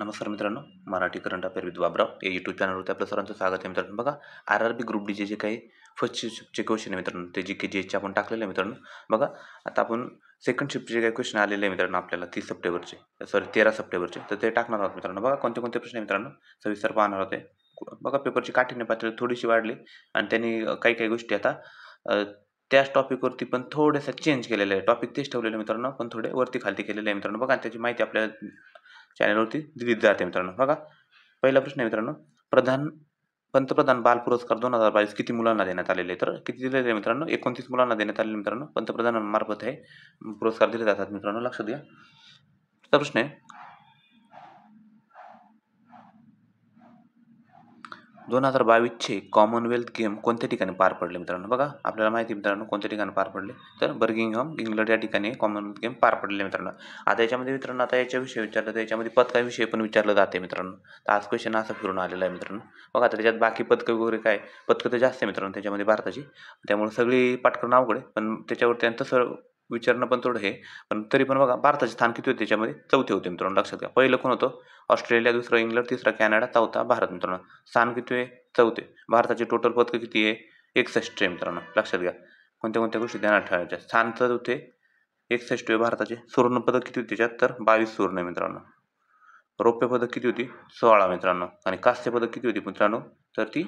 नमस्कार मित्रांनो Marathi current affair with Baburao या यूट्यूब चॅनलवरती आपल्या सर्वांचं स्वागत आहे मित्रांनो बघा R R B group D जे काही फर्स्ट शिफ्टचे क्वेश्चन आहे मित्रांनो ते जी के जी आपण टाकलेले आहे मित्रांनो बघा आता आपण सेकंड शिफ्टचे काही क्वेश्चन आलेले आहे मित्रांनो आपल्याला तीस सप्टेंबरचे सॉरी तेरा सप्टेंबरचे तर ते टाकणार आहोत मित्रांनो बघा कोणते कोणते प्रश्न आहे मित्रांनो सविस्तर पाहणार होते बघा पेपरची काठीने पातळी थोडीशी वाढली आणि त्यांनी काही काही गोष्टी आता त्याच टॉपिकवरती पण थोडंसं चेंज केलेलं आहे टॉपिक तेच ठेवलेलं मित्रांनो पण थोडे वरती खालती केलेलं आहे मित्रांनो बघा त्याची माहिती आपल्याला चॅनलवरती दिली जाते मित्रांनो बघा पहिला प्रश्न आहे मित्रांनो प्रधान पंतप्रधान बाल पुरस्कार दोन हजार बावीस किती मुलांना देण्यात आलेले तर किती दिले आहे मित्रांनो एकोणतीस मुलांना देण्यात आलेले मित्रांनो पंतप्रधानांमार्फत हे पुरस्कार दिले जातात मित्रांनो लक्षात घ्या प्रश्न आहे दोन हजार बावीसचे कॉमनवेल्थ गेम कोणत्या ठिकाणी पार पडले मित्रांनो बघा आपल्याला माहिती मित्रांनो कोणत्या ठिकाणी पार पडले तर बर्गिंगहम इंग्लंड या ठिकाणी कॉमनवेल्थ गेम पार पडले मित्रांनो आता याच्यामध्ये मित्रांनो आता याच्याविषयी विचारलं तर याच्यामध्ये पदकाविषयी पण विचारलं जाते मित्रांनो तर आज क्वेश्चन असा फिरून आलेला आहे मित्रांनो बघा आता त्याच्यात बाकी पदकं वगैरे काय पदकं तर जास्त आहे मित्रांनो त्याच्यामध्ये भारताची त्यामुळे सगळी पाठकर अवघड आहे पण त्याच्यावरती सर विचारणं पण थोडं हे पण तरी पण बघा भारताचे स्थान किती होते त्याच्यामध्ये चौथे होते मित्रांनो लक्षात घ्या पहिलं कोण होतं ऑस्ट्रेलिया दुसरं इंग्लंड तिसरा कॅनडा चौथा भारत मित्रांनो स्थान किती आहे चौथे भारताचे टोटल पदकं किती आहे एकसष्ट आहे मित्रांनो लक्षात घ्या कोणत्या कोणत्या गोष्टी त्यांना ठेवायच्या स्थान तर होते एकसष्ट भारताचे सुवर्णपदक किती होते त्याच्यात तर बावीस सुवर्ण मित्रांनो रौप्य पदक किती होती सोळा मित्रांनो आणि कास्य पदक किती होती मित्रांनो तर ती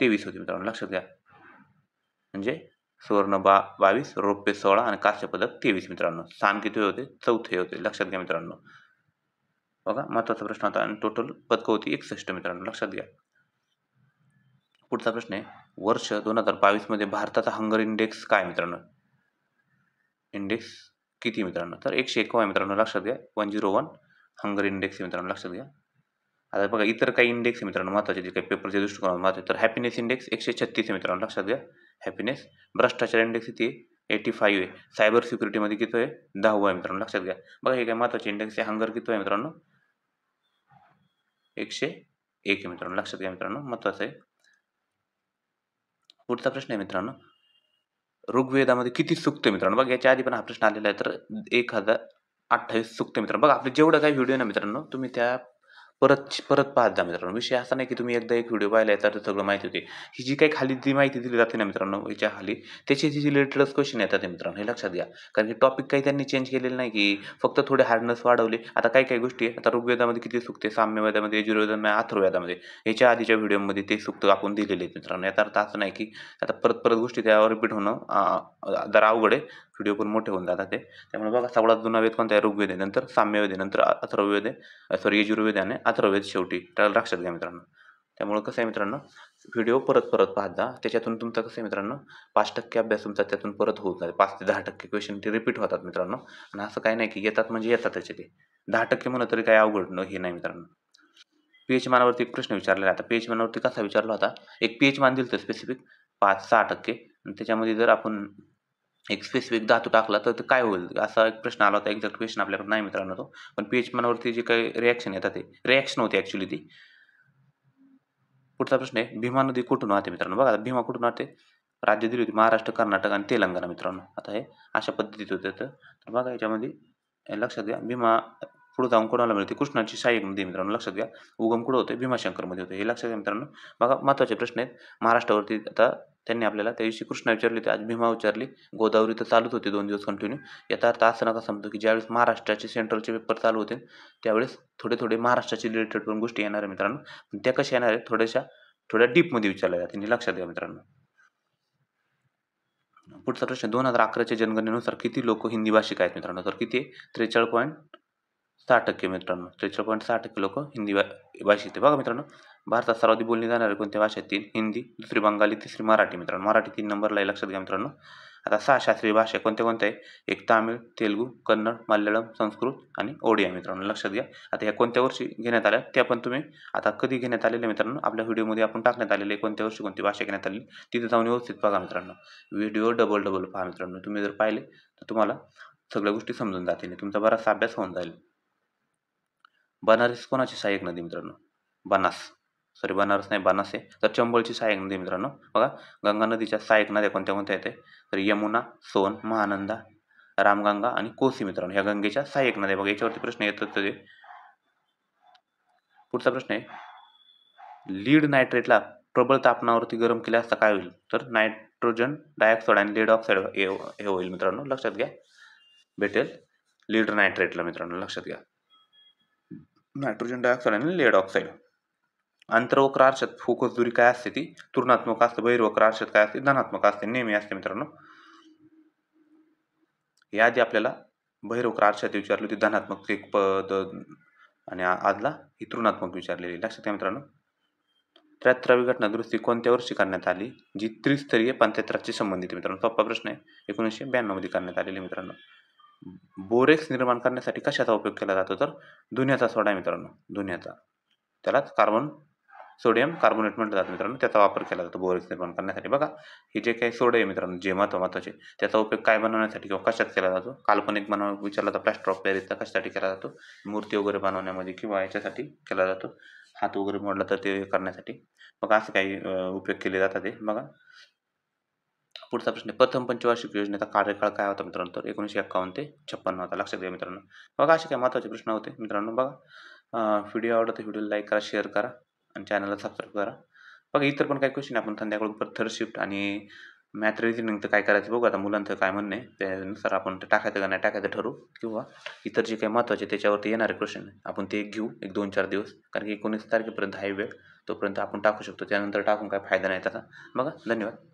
तेवीस होती मित्रांनो लक्षात घ्या म्हणजे सुवर्ण बा बावीस रौप्य सोळा आणि कांस्य पदक तेवीस मित्रांनो स्थान किती होते चौथे होते लक्षात घ्या मित्रांनो बघा महत्त्वाचा प्रश्न होता आणि टोटल पदकं होती एकसष्ट मित्रांनो लक्षात घ्या पुढचा प्रश्न आहे वर्ष दोन हजार बावीसमध्ये भारताचा हंगर इंडेक्स काय मित्रांनो इंडेक्स किती मित्रांनो तर एकशे आहे मित्रांनो लक्षात घ्या one zero one hunger index मित्रांनो लक्षात घ्या आता बघा इतर काही इंडेक्स आहे मित्रांनो महत्त्वाचे जे काही पेपरच्या दृष्टिकोनात महत्त्वाचे तर हॅपीनेस इंडेक्स एकशे छत्तीस आहे मित्रांनो लक्षात घ्या हॅपीनेस भ्रष्टाचार इंडेक्स किती एटी फाईव्ह आहे सायबर सिक्युरिटीमध्ये किती आहे दहावं आहे मित्रांनो लक्षात घ्या बघा हे काय महत्त्वाचे इंडेक्स आहे हंगर किती आहे मित्रांनो एकशे एक आहे मित्रांनो लक्षात घ्या मित्रांनो महत्त्वाचं आहे पुढचा प्रश्न आहे मित्रांनो ऋग्वेदामध्ये किती सुक्त मित्रांनो बघा याच्या आधी पण हा प्रश्न आलेला आहे तर एक हजार अठ्ठावीस सुक्त मित्रांनो बघा आपले जेवढं काही व्हिडिओ ना मित्रांनो तुम्ही त्या परत परत पाहत जा मित्रांनो विषय असा नाही की तुम्ही एकदा एक व्हिडिओ पाहिला तर सगळं माहिती होते ही जी काही खाली जी माहिती दिली जाते ना मित्रांनो याच्या खाली त्याचे जे रिलेटेडच क्वेश्चन येतात मित्रांनो हे लक्षात घ्या कारण की टॉपिक काही त्यांनी चेंज केलेलं नाही की फक्त थोडे हार्डनेस वाढवले आता काही काही गोष्टी आता ऋग्वेदामध्ये किती सुकते साम्यवेदामध्ये यजुर्वेदामध्ये अथर्ववेदामध्ये याच्या आधीच्या व्हिडिओमध्ये ते सुक्त आपण दिलेले आहेत मित्रांनो याचा अर्थ असं नाही की आता परत परत गोष्टी त्यावर रिपीट होणं जरा अवघड आहे व्हिडिओ पण मोठे होऊन जातात ते त्यामुळे बघा सगळ्यात जुना वेद कोणता आहे ऋग्वेद नंतर साम्यवेदे नंतर अथर्ववेद सॉरी यजुर्वेद आणि अथर्ववेद शेवटी त्याला लक्षात घ्या मित्रांनो त्यामुळे कसं आहे मित्रांनो व्हिडिओ परत परत पाहत जा त्याच्यातून तुमचा कसं आहे मित्रांनो पाच टक्के अभ्यास तुमचा त्यातून परत होत जाते पाच ते दहा टक्के क्वेश्चन ते रिपीट होतात मित्रांनो आणि असं काही नाही की येतात म्हणजे येतात त्याचे ते दहा टक्के म्हणलं तरी काय अवघड हे नाही मित्रांनो पी एच मानावरती एक प्रश्न विचारलेला आता पी एच मानावरती कसा विचारला होता एक पी एच मान दिल तर स्पेसिफिक पाच सहा टक्के त्याच्यामध्ये जर आपण एक स्पेसिफिक धातू टाकला तर काय होईल असा एक प्रश्न आला होता एक्झॅक्ट क्वेश्चन आपल्याकडे नाही मित्रांनो तो पण पीएच मनावरती जे काही रिॲक्शन येतात ते रिॲक्शन होते ॲक्च्युली ती पुढचा प्रश्न आहे भीमा नदी कुठून वाहते मित्रांनो बघा भीमा कुठून वाहते राज्य दिली होती महाराष्ट्र कर्नाटक आणि तेलंगणा मित्रांनो आता हे अशा पद्धतीत होते तर बघा याच्यामध्ये लक्षात घ्या भीमा पुढे जाऊन कोणाला मिळते कृष्णाची सहाय्यक नदी मित्रांनो लक्षात घ्या उगम कुठं होते भीमाशंकरमध्ये होते हे लक्षात घ्या मित्रांनो बघा महत्त्वाचे प्रश्न आहेत महाराष्ट्रावरती आता त्यांनी आपल्याला त्या दिवशी कृष्णा विचारली आज भीमा विचारली गोदावरी तर चालूच होती दोन दिवस कंटिन्यू याचा अर्थ असं नका समजतो की ज्यावेळेस महाराष्ट्राचे सेंट्रलचे पेपर चालू होते त्यावेळेस थोडे थोडे महाराष्ट्राचे रिलेटेड पण गोष्टी येणार आहे मित्रांनो पण त्या कशा येणार आहेत थोड्याशा थोड्या डीपमध्ये विचारल्या जातात त्यांनी लक्षात घ्या मित्रांनो पुढचा प्रश्न दोन हजार अकराच्या जनगणनेनुसार किती लोक हिंदी भाषिक आहेत मित्रांनो तर किती त्रेचाळीस पॉईंट सहा टक्के मित्रांनो त्रेचाळीस पॉईंट सहा टक्के लोक हिंदी भाषिक ते बघा मित्रांनो भारतात सर्वाधिक बोलली जाणारी कोणत्या भाषा तीन हिंदी दुसरी बंगाली तिसरी मराठी मित्रांनो मराठी तीन नंबरला आहे लक्षात घ्या मित्रांनो आता सहा शास्त्रीय भाषा कोणत्या कोणत्या आहे एक तामिळ तेलुगू कन्नड मल्याळम संस्कृत आणि ओडिया मित्रांनो लक्षात घ्या आता ह्या कोणत्या वर्षी घेण्यात आल्या त्या पण तुम्ही आता कधी घेण्यात आलेल्या मित्रांनो आपल्या व्हिडिओमध्ये आपण टाकण्यात आलेले कोणत्या वर्षी कोणती भाषा घेण्यात आली तिथे जाऊन व्यवस्थित बघा मित्रांनो व्हिडिओ डबल डबल पहा मित्रांनो तुम्ही जर पाहिले तर तुम्हाला सगळ्या गोष्टी समजून जातील तुमचा बराचसा अभ्यास होऊन जाईल बनारस कोणाची सहाय्यक नदी मित्रांनो बनास सॉरी बनारस नाही बनारस आहे तर चंबळची सहाय्यक नदी मित्रांनो बघा गंगा नदीच्या सहाय्यक नद्या कोणत्या कोणत्या येते तर यमुना सोन महानंदा रामगंगा आणि कोसी मित्रांनो ह्या गंगेच्या सहायक नद्या बघा याच्यावरती प्रश्न येतात ते पुढचा प्रश्न आहे लीड नायट्रेटला प्रबळ तापनावरती गरम केल्या असता काय होईल तर नायट्रोजन डायऑक्साईड आणि लीड ऑक्साईड हे होईल मित्रांनो लक्षात घ्या भेटेल लीड नायट्रेटला मित्रांनो लक्षात घ्या नायट्रोजन डायऑक्साईड आणि लेड ऑक्साईड अंतर्वक्र आरशात फोकस दुरी काय असते ती तुलनात्मक असते बहिर्वक्र आरशात काय असते धनात्मक असते नेहमी असते मित्रांनो या आपल्याला बहिर्वक्र आरशात विचारली होती धनात्मक एक पद आणि आजला ही तृणात्मक विचारलेली लक्षात घ्या मित्रांनो त्र्याहत्तरावी घटना दुरुस्ती कोणत्या वर्षी करण्यात आली जी त्रिस्तरीय पंच्याहत्तराशी संबंधित आहे मित्रांनो सोपा प्रश्न आहे एकोणीसशे मध्ये करण्यात आलेली मित्रांनो बोरेक्स निर्माण करण्यासाठी कशाचा उपयोग केला जातो तर दुनियाचा सोडा मित्रांनो दुनियाचा त्यालाच कार्बन सोडियम कार्बोनेट म्हटलं जातं मित्रांनो त्याचा वापर केला जातो बोरेक्स निर्माण करण्यासाठी बघा हे जे काही सोडे आहे मित्रांनो जे महत्त्व महत्त्वाचे त्याचा उपयोग काय बनवण्यासाठी किंवा कशात केला जातो काल्पनिक बनव विचारला तर प्लॅस्टर ऑफ पॅरिसचा कशासाठी केला जातो मूर्ती वगैरे बनवण्यामध्ये किंवा याच्यासाठी केला जातो हात वगैरे मोडला तर ते करण्यासाठी बघा असं काही उपयोग केले जातात ते बघा पुढचा प्रश्न प्रथम पंचवार्षिक योजनेचा कार्यकाळ काय होता मित्रांनो तर एकोणीसशे एक्कावन्न ते छप्पन्न होता लक्षात घ्या मित्रांनो बघा असे काही महत्त्वाचे प्रश्न होते मित्रांनो बघा व्हिडिओ आवडला तर व्हिडिओ लाईक करा शेअर करा आणि चॅनलला सबस्क्राईब करा बघा इतर पण काही क्वेश्चन आपण संध्याकाळी परत थर्ड शिफ्ट आणि मॅथ तर काय करायचं बघू आता मुलांचं काय म्हणणं आहे त्यानुसार आपण ते टाकायचं का नाही टाकायचं ठरवू किंवा इतर जे काही महत्त्वाचे त्याच्यावरती येणारे क्वेश्चन आपण ते घेऊ एक दोन चार दिवस कारण की एकोणीस तारखेपर्यंत आहे वेळ तोपर्यंत आपण टाकू शकतो त्यानंतर टाकून काय फायदा नाही त्याचा बघा धन्यवाद